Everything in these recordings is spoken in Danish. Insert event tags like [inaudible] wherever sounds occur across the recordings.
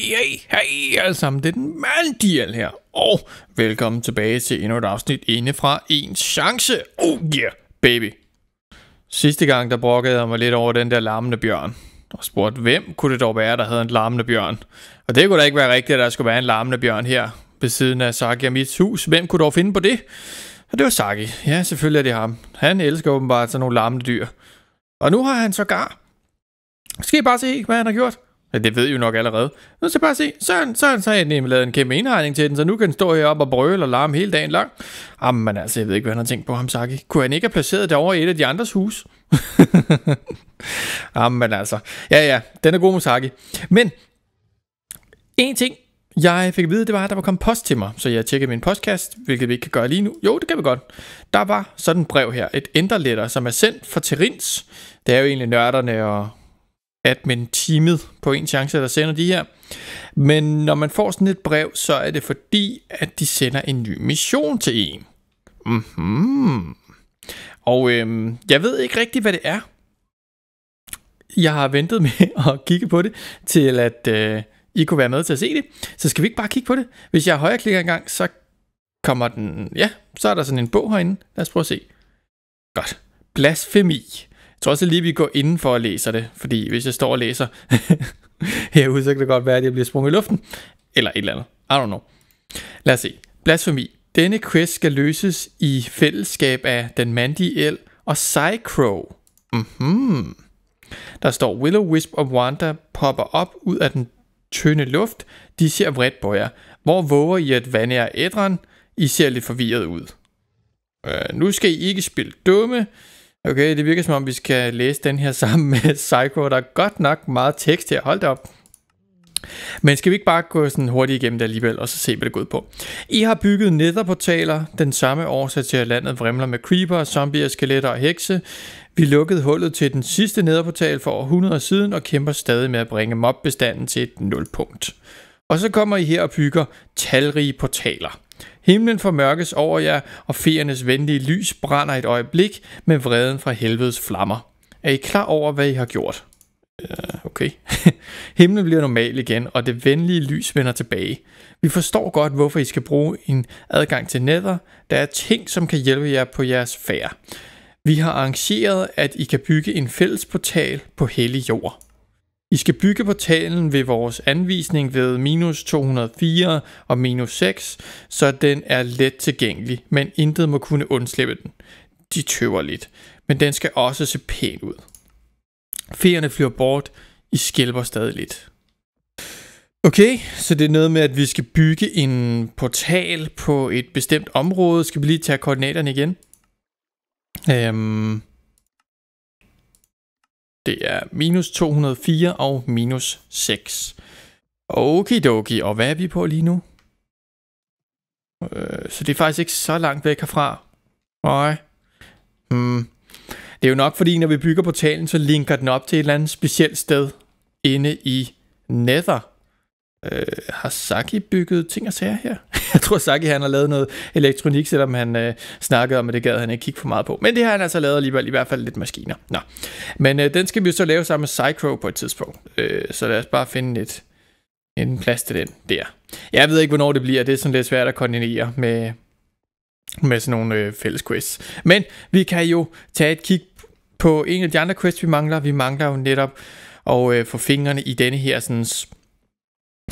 Hey, hey, hey alle sammen, det er den manddial her, og velkommen tilbage til endnu et afsnit inde fra en chance. Oh yeah, baby. Sidste gang, der brokkede jeg mig lidt over den der larmende bjørn, og spurgte, hvem kunne det dog være, der havde en larmende bjørn? Og det kunne da ikke være rigtigt, at der skulle være en larmende bjørn her ved siden af Saki og mit hus. Hvem kunne dog finde på det? Og det var Saki. Ja, selvfølgelig er det ham. Han elsker åbenbart sådan nogle larmende dyr. Og nu har han sågar... Skal I bare se, hvad han har gjort? Ja, det ved I jo nok allerede. Nu skal jeg bare se, Søren, Søren, så har jeg nemlig lavet en kæmpe indregning til den, så nu kan den stå heroppe og brøle og larme hele dagen lang. Jamen altså, jeg ved ikke, hvad han har tænkt på ham, Saki. Kunne han ikke have placeret det over i et af de andres hus? [laughs] Jamen altså, ja ja, den er god, Saki. Men, en ting, jeg fik at vide, det var, at der var kommet post til mig, så jeg tjekkede min postkast, hvilket vi ikke kan gøre lige nu. Jo, det kan vi godt. Der var sådan et brev her, et ændreletter, som er sendt fra Terins. Det er jo egentlig nørderne og admin-teamet på en chance, der sender de her. Men når man får sådan et brev, så er det fordi, at de sender en ny mission til en. Mm-hmm. Og øhm, jeg ved ikke rigtigt, hvad det er. Jeg har ventet med [laughs] at kigge på det, til at øh, I kunne være med til at se det. Så skal vi ikke bare kigge på det. Hvis jeg højreklikker en gang, så kommer den... Ja, så er der sådan en bog herinde. Lad os prøve at se. Godt. Blasfemi tror også lige, vi går for at læser det, fordi hvis jeg står og læser [laughs] herude, så kan det godt være, at jeg bliver sprunget i luften, eller et eller andet. I don't know. Lad os se. Blasfemi. Denne quest skal løses i fællesskab af den mandige el og Psycrow. Mhm. Der står, Willow Wisp og Wanda popper op ud af den tynde luft. De ser vredt på jer. Hvor våger I at vande jer ædren? I ser lidt forvirret ud. Øh, nu skal I ikke spille dumme. Okay, det virker som om, vi skal læse den her sammen med Psycho. Der er godt nok meget tekst her. Hold op. Men skal vi ikke bare gå sådan hurtigt igennem det alligevel, og så se, hvad det går ud på? I har bygget netterportaler, den samme årsag til, at landet vrimler med creeper, zombier, skeletter og hekse. Vi lukkede hullet til den sidste netterportal for 100 siden, og kæmper stadig med at bringe mobbestanden til et nulpunkt. Og så kommer I her og bygger talrige portaler. Himlen formørkes over jer, og feernes venlige lys brænder et øjeblik med vreden fra helvedes flammer. Er I klar over, hvad I har gjort? Ja, okay. [laughs] Himlen bliver normal igen, og det venlige lys vender tilbage. Vi forstår godt, hvorfor I skal bruge en adgang til nether. Der er ting, som kan hjælpe jer på jeres færd. Vi har arrangeret, at I kan bygge en fælles portal på hellig jord. I skal bygge portalen ved vores anvisning ved minus 204 og minus 6, så den er let tilgængelig, men intet må kunne undslippe den. De tøver lidt, men den skal også se pæn ud. Ferne flyver bort, I skælper stadig lidt. Okay, så det er noget med, at vi skal bygge en portal på et bestemt område. Skal vi lige tage koordinaterne igen? Øhm, det er minus 204 og minus 6. Okidoki, og hvad er vi på lige nu? Øh, så det er faktisk ikke så langt væk herfra. Nej. Hmm. Det er jo nok fordi, når vi bygger portalen, så linker den op til et eller andet specielt sted inde i Nether øh, har Saki bygget ting og sager her? [laughs] jeg tror, Saki han har lavet noget elektronik, selvom han øh, snakkede om, at det gad han ikke kigge for meget på. Men det har han altså lavet alligevel, i hvert fald lidt maskiner. Nå. Men øh, den skal vi så lave sammen med Psycho på et tidspunkt. Øh, så lad os bare finde et, en plads til den der. Jeg ved ikke, hvornår det bliver. Det er sådan lidt svært at koordinere med, med sådan nogle øh, fælles quiz. Men vi kan jo tage et kig på en af de andre quests, vi mangler. Vi mangler jo netop at øh, få fingrene i denne her sådan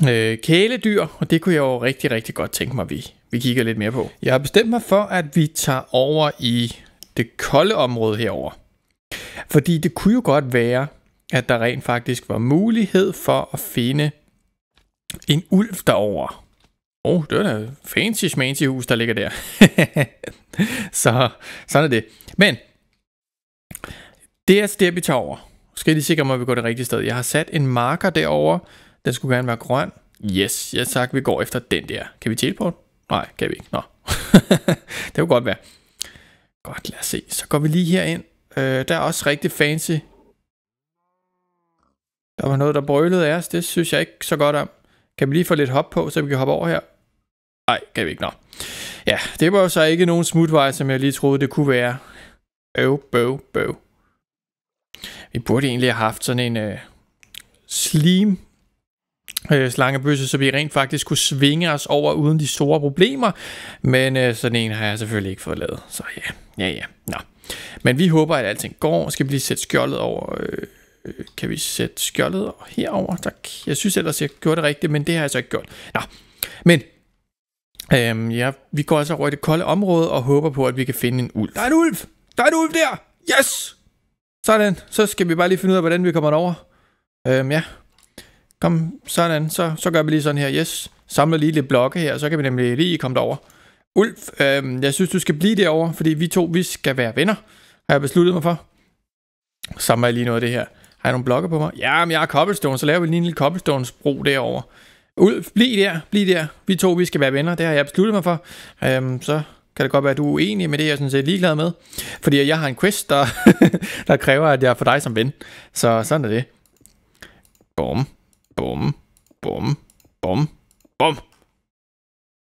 øh, kæledyr, og det kunne jeg jo rigtig, rigtig godt tænke mig, vi, vi kigger lidt mere på. Jeg har bestemt mig for, at vi tager over i det kolde område herover. Fordi det kunne jo godt være, at der rent faktisk var mulighed for at finde en ulv derover. Åh, oh, det er da fancy smancy hus, der ligger der. [laughs] så sådan er det. Men det er altså det, vi tager over. Skal jeg lige sikre mig, at vi går det rigtige sted. Jeg har sat en marker derover, den skulle gerne være grøn. Yes, ja tak, vi går efter den der. Kan vi teleport? Nej, kan vi ikke. Nå. [laughs] det kunne godt være. Godt, lad os se. Så går vi lige her ind. Øh, der er også rigtig fancy. Der var noget, der brølede af os. Det synes jeg ikke så godt om. Kan vi lige få lidt hop på, så vi kan hoppe over her? Nej, kan vi ikke. Nå. Ja, det var jo så ikke nogen smutvej, som jeg lige troede, det kunne være. Øv, bøv, bøv. Vi burde egentlig have haft sådan en øh, slim øh, slangebøsse, så vi rent faktisk kunne svinge os over uden de store problemer. Men øh, sådan en har jeg selvfølgelig ikke fået lavet. Så ja, ja, ja. Nå. Men vi håber, at alting går. Skal vi lige sætte skjoldet over... Øh, øh kan vi sætte skjoldet herover? Tak. Jeg synes ellers, jeg gjorde det rigtigt, men det har jeg så ikke gjort. Nå. Men øhm, ja, vi går altså over i det kolde område og håber på, at vi kan finde en ulv. Der er en ulv! Der er en ulv der! Yes! Sådan, så skal vi bare lige finde ud af, hvordan vi kommer over. Øhm, ja, kom, sådan, så, så gør vi lige sådan her, yes, samler lige lidt blokke her, så kan vi nemlig lige komme derover. Ulf, øh, jeg synes, du skal blive derover, fordi vi to, vi skal være venner, har jeg besluttet mig for. Samler jeg lige noget af det her. Har jeg nogle blokke på mig? Ja, men jeg har cobblestone, så laver vi lige en lille cobblestonesbro derover. Ulf, bliv der, bliv der. Vi to, vi skal være venner, det har jeg besluttet mig for. Øh, så kan det godt være, at du er uenig med det, jeg er sådan set ligeglad med. Fordi jeg har en quest, der, [laughs] der kræver, at jeg får dig som ven. Så sådan er det. Boom. Bum, bum, bum, bum.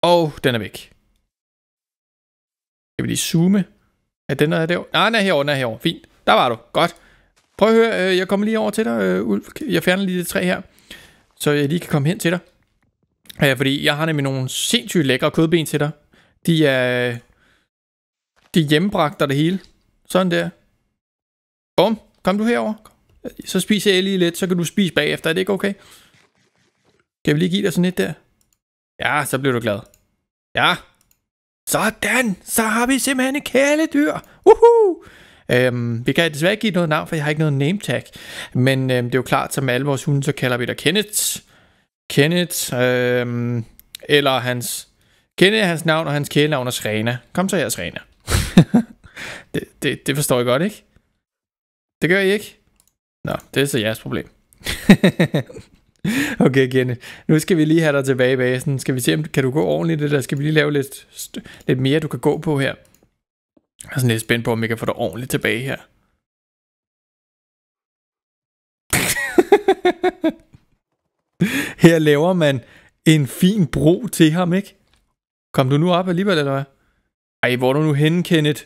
Og den er væk. Kan vi lige zoome? Er den der Nej, den er herovre, den er herovre. Fint. Der var du. Godt. Prøv at høre, øh, jeg kommer lige over til dig, øh, Ulf. Jeg fjerner lige det træ her, så jeg lige kan komme hen til dig. fordi jeg har nemlig nogle sindssygt lækre kødben til dig. De er, de hjembragter det hele. Sådan der. Bum. Kom du herover så spiser jeg lige lidt, så kan du spise bagefter. Er det ikke okay? Kan vi lige give dig sådan et der? Ja, så bliver du glad. Ja. Sådan, så har vi simpelthen et kæledyr. Uhu! Øhm, vi kan desværre ikke give noget navn, for jeg har ikke noget name tag. Men øhm, det er jo klart, som alle vores hunde, så kalder vi dig Kenneth. Kenneth, øhm, eller hans... Kenneth hans navn, og hans kælenavn er Srena. Kom så her, Srena. [laughs] det, det, det forstår jeg godt, ikke? Det gør I ikke? Nå, det er så jeres problem. [laughs] okay, Kenneth. Nu skal vi lige have dig tilbage i basen. Skal vi se, om kan du gå ordentligt det der? Skal vi lige lave lidt, lidt mere, du kan gå på her? Jeg er sådan lidt spændt på, om jeg kan få dig ordentligt tilbage her. [laughs] her laver man en fin bro til ham, ikke? Kom du nu op alligevel, eller hvad? Ej, hvor er du nu henne, Kenneth?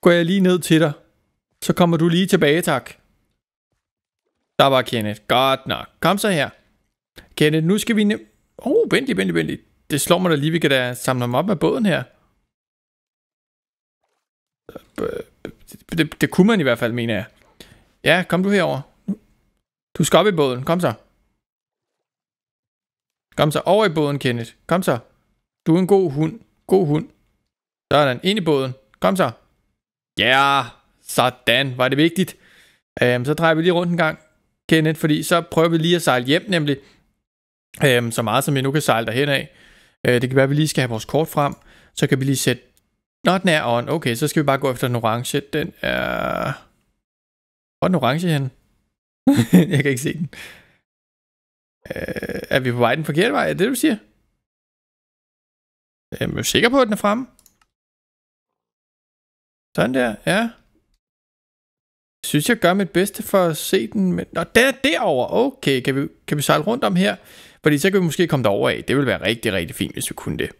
Går jeg lige ned til dig? Så kommer du lige tilbage, tak. Der var Kenneth. Godt nok. Kom så her. Kenneth, nu skal vi... Åh, oh, vent lige, vent lige, Det slår mig da lige, vi kan da samle ham op med båden her. Det, det, det kunne man i hvert fald, mener jeg. Ja, kom du herover. Du skal op i båden. Kom så. Kom så over i båden, Kenneth. Kom så. Du er en god hund. God hund. Sådan, ind i båden. Kom så. Ja. Yeah. Sådan, var det vigtigt. Øhm, så drejer vi lige rundt en gang, Kenneth, fordi så prøver vi lige at sejle hjem nemlig. Øhm, så meget som vi nu kan sejle derhen af. Øh, det kan være, at vi lige skal have vores kort frem. Så kan vi lige sætte... Nå, den er on. Okay, så skal vi bare gå efter den orange. Den er... Hvor er den orange hen? [laughs] jeg kan ikke se den. Øh, er vi på vej den forkerte vej? Er det det, du siger? Jeg øhm, er sikker på, at den er fremme. Sådan der, ja synes, jeg gør mit bedste for at se den. Men... Nå, den er derovre. Okay, kan vi, kan vi sejle rundt om her? Fordi så kan vi måske komme derover af. Det vil være rigtig, rigtig fint, hvis vi kunne det.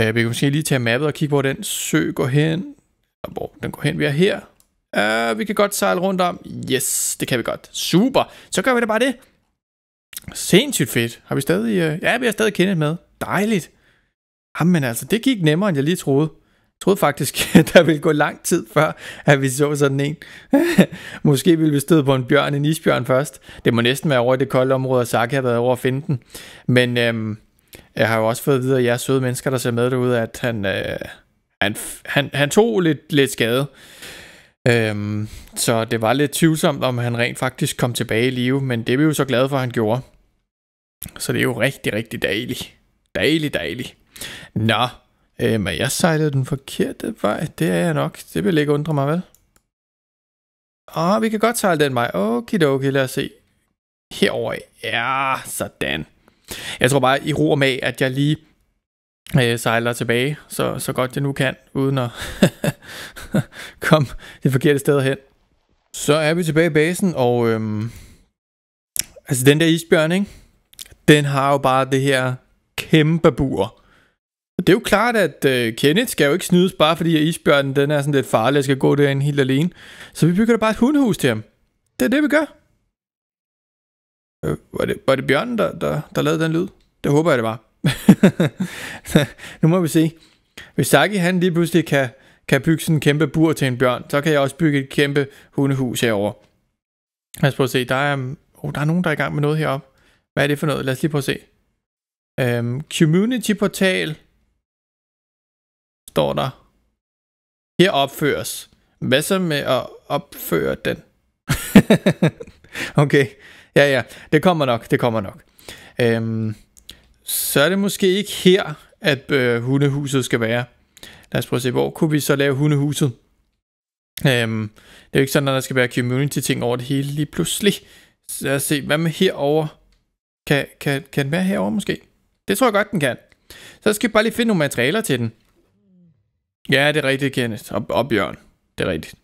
Uh, vi kan måske lige tage mappet og kigge, hvor den sø går hen. Og hvor den går hen, vi er her. Uh, vi kan godt sejle rundt om. Yes, det kan vi godt. Super. Så gør vi da bare det. Sindssygt fedt. Har vi stadig... Uh... Ja, vi har stadig kendt med. Dejligt. Jamen altså, det gik nemmere, end jeg lige troede troede faktisk, at [laughs] der ville gå lang tid før, at vi så sådan en. [laughs] Måske ville vi støde på en bjørn, en isbjørn først. Det må næsten være over i det kolde område, og Saki har været over at finde den. Men øhm, jeg har jo også fået at vide jeg er søde mennesker, der ser med derude, at han, øh, han, han, han tog lidt, lidt skade. Øhm, så det var lidt tvivlsomt, om han rent faktisk kom tilbage i live, men det er vi jo så glade for, at han gjorde. Så det er jo rigtig, rigtig dejligt. Dejligt, dejligt. Nå, Øh, men jeg sejlede den forkerte vej. Det er jeg nok. Det vil ikke undre mig, vel? Ah, vi kan godt sejle den vej. okay, lad os se. Herover. Ja, sådan. Jeg tror bare i ro og mag, at jeg lige øh, sejler tilbage, så, så godt jeg nu kan, uden at [laughs] komme det forkerte sted hen. Så er vi tilbage i basen, og øhm, altså den der isbjørn, ikke? den har jo bare det her kæmpe bur det er jo klart, at øh, Kenneth skal jo ikke snydes, bare fordi isbjørnen den er sådan lidt farlig og skal gå derinde helt alene. Så vi bygger da bare et hundehus til ham. Det er det, vi gør. Øh, var, det, var det bjørnen, der, der, der lavede den lyd? Det håber jeg, det var. [laughs] nu må vi se. Hvis Saki han lige pludselig kan, kan bygge sådan en kæmpe bur til en bjørn, så kan jeg også bygge et kæmpe hundehus herover. Lad os prøve at se. Der er, um, oh, der er nogen, der er i gang med noget heroppe. Hvad er det for noget? Lad os lige prøve at se. Um, community portal står der, her opføres. Hvad så med at opføre den? [laughs] okay, ja ja, det kommer nok, det kommer nok. Øhm, så er det måske ikke her, at øh, hundehuset skal være. Lad os prøve at se, hvor kunne vi så lave hundehuset? Øhm, det er jo ikke sådan, at der skal være community-ting over det hele lige pludselig. Så lad os se, hvad med herover? Kan, kan, kan den være herover måske? Det tror jeg godt, den kan. Så skal vi bare lige finde nogle materialer til den. Ja, det er rigtigt, Kenneth. Og, og Bjørn. Det er rigtigt.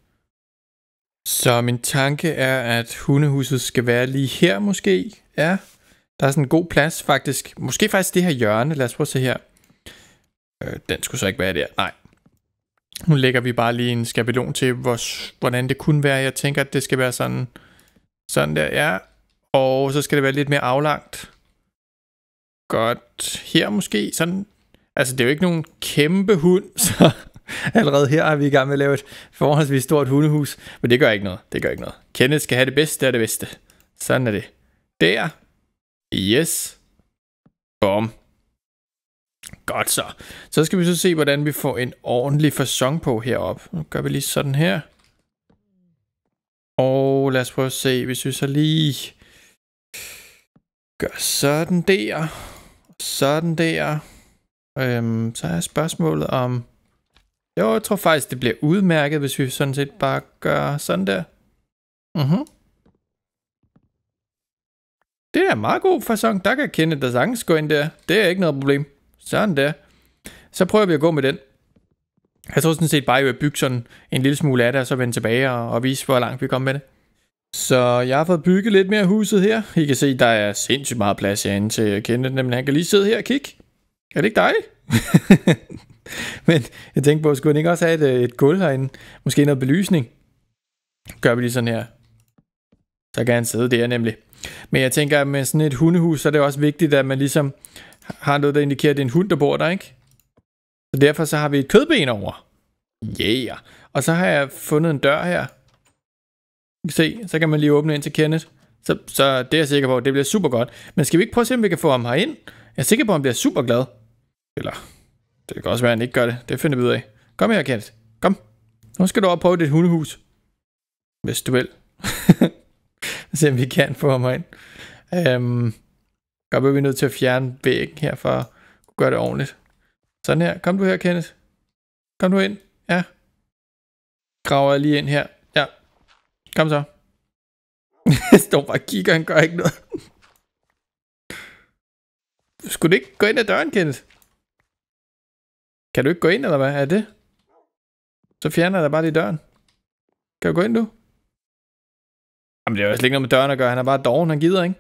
Så min tanke er, at hundehuset skal være lige her måske. Ja, der er sådan en god plads faktisk. Måske faktisk det her hjørne. Lad os prøve at se her. Øh, den skulle så ikke være der. Nej. Nu lægger vi bare lige en skabelon til, hvor, hvordan det kunne være. Jeg tænker, at det skal være sådan, sådan der, ja. Og så skal det være lidt mere aflangt. Godt. Her måske. Sådan. Altså, det er jo ikke nogen kæmpe hund, [laughs] så [laughs] Allerede her er vi i gang med at lave et forholdsvis stort hundehus, men det gør ikke noget. Det gør ikke noget. Kenneth skal have det bedste af det bedste. Sådan er det. Der. Yes. Bom. Godt så. Så skal vi så se, hvordan vi får en ordentlig fasong på heroppe. Nu gør vi lige sådan her. Og lad os prøve at se, hvis vi så lige gør sådan der, sådan der. Øhm, så er spørgsmålet om, jo, jeg tror faktisk, det bliver udmærket, hvis vi sådan set bare gør sådan der. Mhm. Mm det er meget god fasong. Der kan kende der sagtens gå ind der. Det er ikke noget problem. Sådan der. Så prøver vi at gå med den. Jeg tror sådan set bare, at jeg vil bygge sådan en lille smule af det, og så vende tilbage og, og vise, hvor langt vi kommer med det. Så jeg har fået bygget lidt mere huset her. I kan se, der er sindssygt meget plads herinde til Kenneth, men han kan lige sidde her og kigge. Er det ikke dig? [laughs] [laughs] Men jeg tænkte på, skulle den ikke også have et, øh, et gulv herinde? Måske noget belysning? Gør vi lige sådan her. Så kan han sidde der nemlig. Men jeg tænker, at med sådan et hundehus, så er det også vigtigt, at man ligesom har noget, der indikerer, at det er en hund, der bor der, ikke? Så derfor så har vi et kødben over. Yeah. Og så har jeg fundet en dør her. Se, så kan man lige åbne ind til Kenneth. Så, så det er jeg sikker på, det bliver super godt. Men skal vi ikke prøve at se, om vi kan få ham herind? Jeg er sikker på, at han bliver super glad. Eller det kan også være, at han ikke gør det. Det finder vi ud af. Kom her, Kenneth. Kom. Nu skal du op på dit hundehus. Hvis du vil. [laughs] Se om vi kan få ham ind. Øhm, godt, at vi er nødt til at fjerne væggen her for at kunne gøre det ordentligt. Sådan her. Kom du her, Kenneth. Kom du ind. Ja. Graver jeg lige ind her. Ja. Kom så. [laughs] står bare og kigger, han gør ikke noget. Skulle det ikke gå ind ad døren, Kenneth? Kan du ikke gå ind, eller hvad? Er det? Så fjerner jeg da bare lige døren. Kan du gå ind, du? Jamen, det er jo slet ikke noget med døren at gøre. Han er bare doven, han gider, ikke?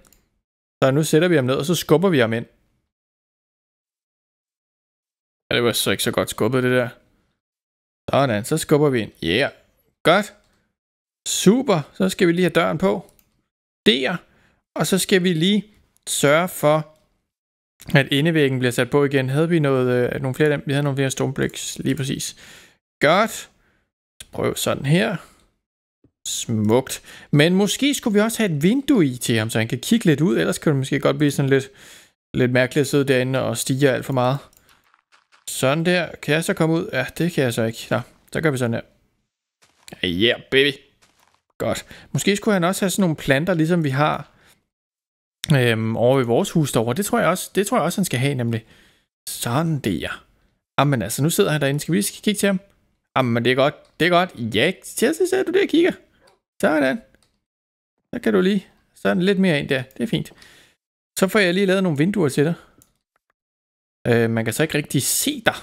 Så nu sætter vi ham ned, og så skubber vi ham ind. Ja, det var så ikke så godt skubbet, det der. Sådan, så skubber vi ind. Ja, yeah. godt. Super, så skal vi lige have døren på. Der. Og så skal vi lige sørge for, at indevæggen bliver sat på igen. Havde vi noget, øh, nogle flere Vi havde nogle flere stumbliks, lige præcis. Godt. Prøv sådan her. Smukt. Men måske skulle vi også have et vindue i til ham, så han kan kigge lidt ud. Ellers kan det måske godt blive sådan lidt, lidt mærkeligt at sidde derinde og stige alt for meget. Sådan der. Kan jeg så komme ud? Ja, det kan jeg så ikke. Nå, så gør vi sådan her. Yeah, baby. Godt. Måske skulle han også have sådan nogle planter, ligesom vi har øhm, over i vores hus derovre. Det tror jeg også, det tror jeg også han skal have, nemlig. Sådan der. Jamen ah, altså, nu sidder han derinde. Skal vi lige kigge til ham? Jamen, ah, det er godt. Det er godt. Ja, så sidder du der og kigger. Sådan. Så kan du lige. Sådan lidt mere ind der. Det er fint. Så får jeg lige lavet nogle vinduer til dig. Øh, man kan så ikke rigtig se dig. [laughs]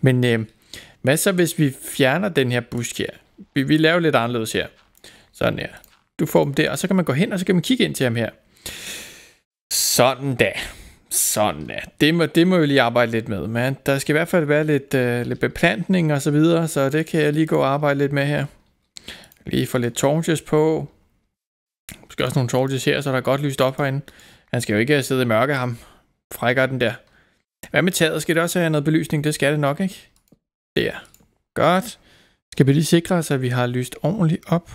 Men øh, hvad så, hvis vi fjerner den her busk her? Vi, vi laver lidt anderledes her. Sådan her. Du får dem der, og så kan man gå hen, og så kan man kigge ind til ham her. Sådan da. Sådan da. Det må, det må vi lige arbejde lidt med, men der skal i hvert fald være lidt, øh, lidt beplantning og så videre, så det kan jeg lige gå og arbejde lidt med her. Lige få lidt torches på. Måske også nogle torches her, så der er godt lyst op herinde. Han skal jo ikke sidde i mørke, ham. Frækker den der. Hvad med taget? Skal det også have noget belysning? Det skal det nok, ikke? Der. Godt. Skal vi lige sikre os, at vi har lyst ordentligt op?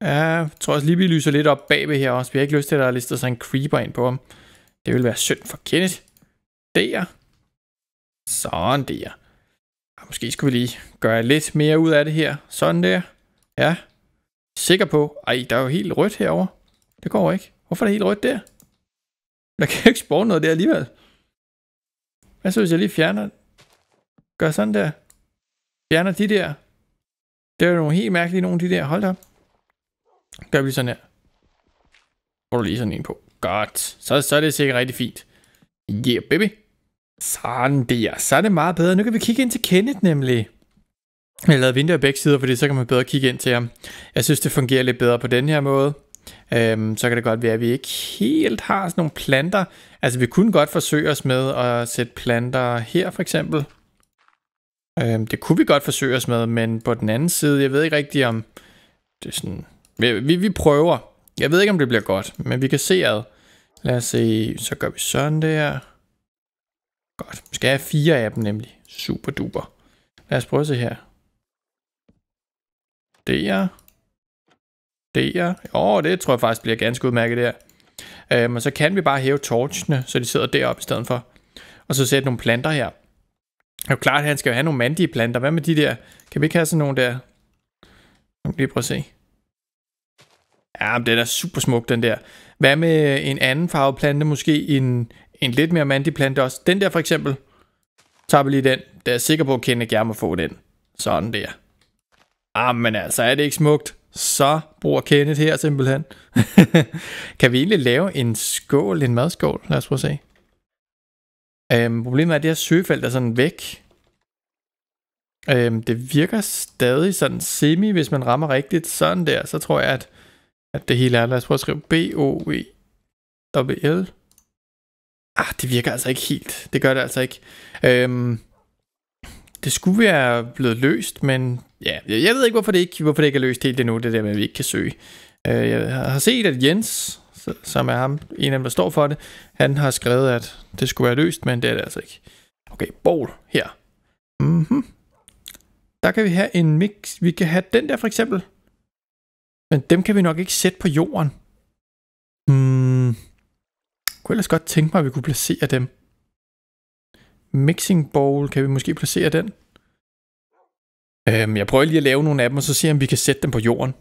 Ja, jeg tror også lige, vi lyser lidt op bagved her også. Vi har ikke lyst til, at der er listet sådan en creeper ind på ham. Det vil være synd for Kenneth. Der. Sådan der. Ah, måske skulle vi lige gøre lidt mere ud af det her. Sådan der. Ja. Sikker på. Ej, der er jo helt rødt herover. Det går ikke. Hvorfor er det helt rødt der? Der kan jo ikke spore noget der alligevel. Hvad så, hvis jeg lige fjerner... Gør sådan der. Fjerner de der. Det er jo nogle helt mærkelige nogle, de der. Hold da op. Gør vi sådan her. Får du lige sådan en på. Godt. Så, så er det sikkert rigtig fint. Yeah, baby. Sådan der. Så er det meget bedre. Nu kan vi kigge ind til Kenneth nemlig. Jeg lavede vinduer i begge sider, fordi så kan man bedre kigge ind til ham. Jeg synes, det fungerer lidt bedre på den her måde. Øhm, så kan det godt være, at vi ikke helt har sådan nogle planter. Altså, vi kunne godt forsøge os med at sætte planter her, for eksempel. Øhm, det kunne vi godt forsøge os med, men på den anden side, jeg ved ikke rigtig om... Det er sådan... Vi, vi, vi prøver. Jeg ved ikke, om det bliver godt, men vi kan se ad. Lad os se, så gør vi sådan der. Godt. Vi skal have fire af dem nemlig. Super duper. Lad os prøve at se her. Der. Der. Åh, oh, det tror jeg faktisk bliver ganske udmærket der. Øhm, og så kan vi bare hæve torchene, så de sidder deroppe i stedet for. Og så sætte nogle planter her. Det er jo klart, at han skal jo have nogle mandige planter. Hvad med de der? Kan vi ikke have sådan nogle der? Nu lige prøve at se. Ja, men den er super smuk, den der. Hvad med en anden farvet plante, måske en, en lidt mere mandig plante også? Den der for eksempel. Tager vi lige den. Der er sikker på, at Kenneth gerne må få den. Sådan der. Jamen ah, altså, er det ikke smukt? Så bruger Kenneth her simpelthen. [laughs] kan vi egentlig lave en skål, en madskål? Lad os prøve at se. Øhm, problemet er, at det her søgefelt er sådan væk. Øhm, det virker stadig sådan semi, hvis man rammer rigtigt. Sådan der, så tror jeg, at at det hele er. Lad os prøve at skrive B-O-V-L. Ah, det virker altså ikke helt. Det gør det altså ikke. Øhm, det skulle være blevet løst, men ja, jeg ved ikke, hvorfor det ikke, hvorfor det ikke er løst helt endnu, det der med, at vi ikke kan søge. Øh, jeg har set, at Jens, som er ham, en af dem, der står for det, han har skrevet, at det skulle være løst, men det er det altså ikke. Okay, bowl her. Mm-hmm. Der kan vi have en mix. Vi kan have den der for eksempel. Men dem kan vi nok ikke sætte på jorden. Hmm. Jeg kunne ellers godt tænke mig, at vi kunne placere dem. Mixing bowl, kan vi måske placere den? Øhm, jeg prøver lige at lave nogle af dem, og så ser om vi kan sætte dem på jorden.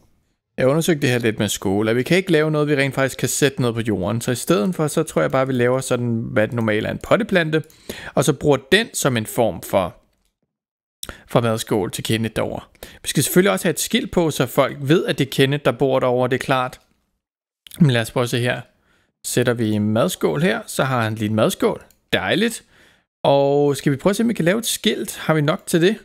Jeg undersøgte det her lidt med skole, vi kan ikke lave noget, vi rent faktisk kan sætte noget på jorden. Så i stedet for, så tror jeg bare, vi laver sådan, hvad det normalt er en potteplante, og så bruger den som en form for fra madskål til Kenneth derovre. Vi skal selvfølgelig også have et skilt på, så folk ved, at det er Kenneth, der bor derovre, det er klart. Men lad os prøve at se her. Sætter vi en madskål her, så har han lige en madskål. Dejligt. Og skal vi prøve at se, om vi kan lave et skilt? Har vi nok til det?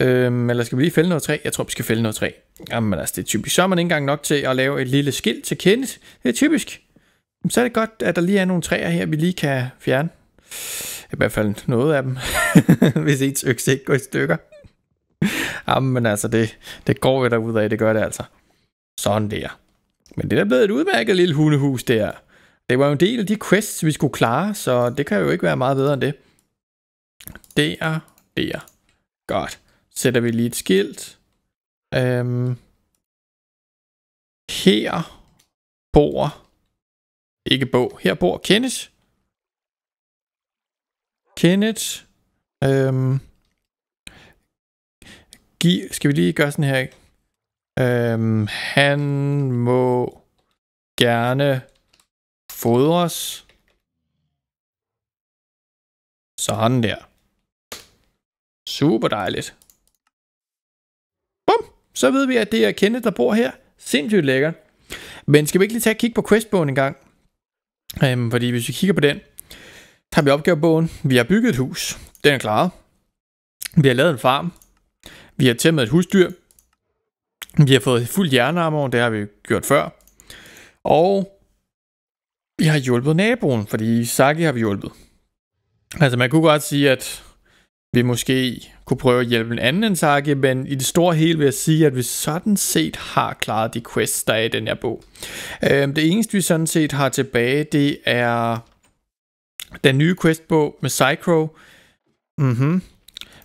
Øhm, eller skal vi lige fælde noget træ? Jeg tror, vi skal fælde noget træ. Jamen altså, det er typisk. Så er man ikke engang nok til at lave et lille skilt til Kenneth. Det er typisk. Så er det godt, at der lige er nogle træer her, vi lige kan fjerne. I hvert fald noget af dem, [laughs] hvis ens økse ikke går i stykker. Jamen, men altså, det, det går vi derud af, det gør det altså. Sådan der. Men det er blevet et udmærket lille hundehus der. Det var jo en del af de quests, vi skulle klare, så det kan jo ikke være meget bedre end det. Der, der. Godt. Sætter vi lige et skilt. Øhm. Her bor... Ikke bog. Her bor Kenneth. Kenneth. Øhm, gi- skal vi lige gøre sådan her? Øhm, han må gerne fodres. Sådan der. Super dejligt. Bum! Så ved vi, at det er Kenneth, der bor her. Sindssygt lækker. Men skal vi ikke lige tage et kig på questbogen en gang? Øhm, fordi hvis vi kigger på den, har vi opgavebogen. Vi har bygget et hus. Den er klaret. Vi har lavet en farm. Vi har tæmmet et husdyr. Vi har fået fuld jernarmor, det har vi gjort før. Og vi har hjulpet naboen, fordi Saki har vi hjulpet. Altså man kunne godt sige, at vi måske kunne prøve at hjælpe en anden end Saki, men i det store hele vil jeg sige, at vi sådan set har klaret de quests, der er i den her bog. Øh, det eneste, vi sådan set har tilbage, det er den nye questbog med mm Mhm.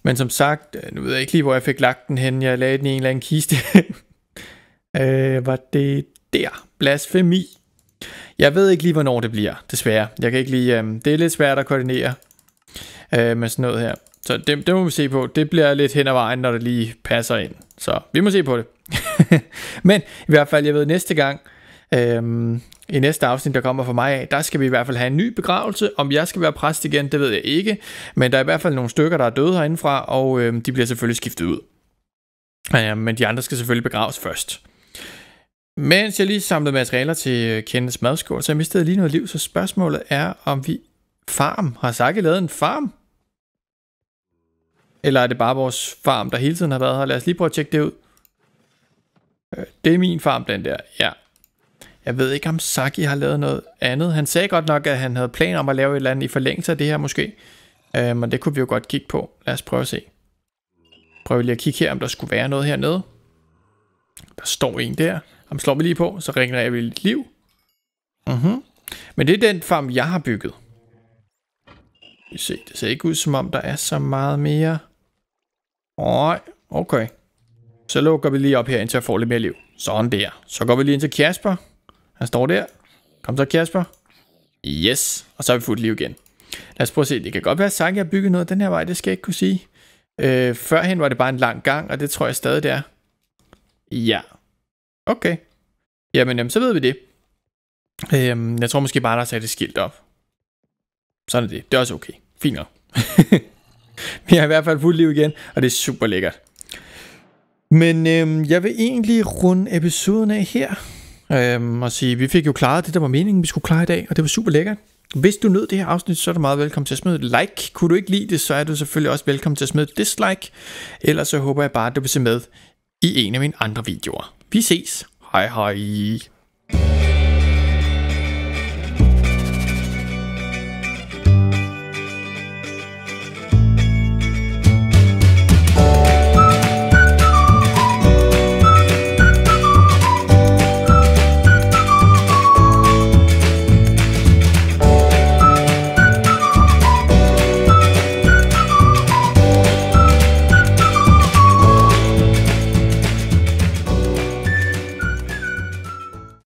Men som sagt, øh, nu ved jeg ikke lige, hvor jeg fik lagt den hen. Jeg lagde den i en eller anden kiste. [laughs] øh, var det der? Blasfemi. Jeg ved ikke lige, hvornår det bliver, desværre. Jeg kan ikke lige... Øh, det er lidt svært at koordinere øh, med sådan noget her. Så det, det må vi se på. Det bliver lidt hen ad vejen, når det lige passer ind. Så vi må se på det. [laughs] Men i hvert fald, jeg ved næste gang, Øhm, I næste afsnit, der kommer for mig af, der skal vi i hvert fald have en ny begravelse. Om jeg skal være præst igen, det ved jeg ikke. Men der er i hvert fald nogle stykker, der er døde herindefra, og øhm, de bliver selvfølgelig skiftet ud. Ja, øhm, men de andre skal selvfølgelig begraves først. Mens jeg lige samlede materialer til Kendes madskål, så jeg mistede lige noget liv, så spørgsmålet er, om vi farm har Sakke lavet en farm? Eller er det bare vores farm, der hele tiden har været her? Lad os lige prøve at tjekke det ud. Øh, det er min farm, den der. Ja, jeg ved ikke, om Saki har lavet noget andet. Han sagde godt nok, at han havde planer om at lave et eller andet i forlængelse af det her måske. Øhm, og det kunne vi jo godt kigge på. Lad os prøve at se. Prøv lige at kigge her, om der skulle være noget hernede. Der står en der. Om slår vi lige på, så ringer jeg ved liv. Mhm. Mm Men det er den farm, jeg har bygget. Vi se, det ser ikke ud som om, der er så meget mere. Nej, okay. Så lukker vi lige op her, indtil jeg får lidt mere liv. Sådan der. Så går vi lige ind til Kasper. Han står der. Kom så, Kasper. Yes, og så er vi fuldt liv igen. Lad os prøve at se. Det kan godt være, at Sanke har bygget noget den her vej. Det skal jeg ikke kunne sige. Øh, førhen var det bare en lang gang, og det tror jeg stadig, det er. Ja. Okay. Jamen, jamen så ved vi det. Øh, jeg tror måske bare, der er sat et skilt op. Sådan er det. Det er også okay. Fint nok. [laughs] vi har i hvert fald fuldt liv igen, og det er super lækkert. Men øh, jeg vil egentlig runde episoden af her øhm, og sige, vi fik jo klaret det, der var meningen, vi skulle klare i dag, og det var super lækkert. Hvis du nød det her afsnit, så er du meget velkommen til at smide et like. Kunne du ikke lide det, så er du selvfølgelig også velkommen til at smide et dislike. Ellers så håber jeg bare, at du vil se med i en af mine andre videoer. Vi ses. Hej hej.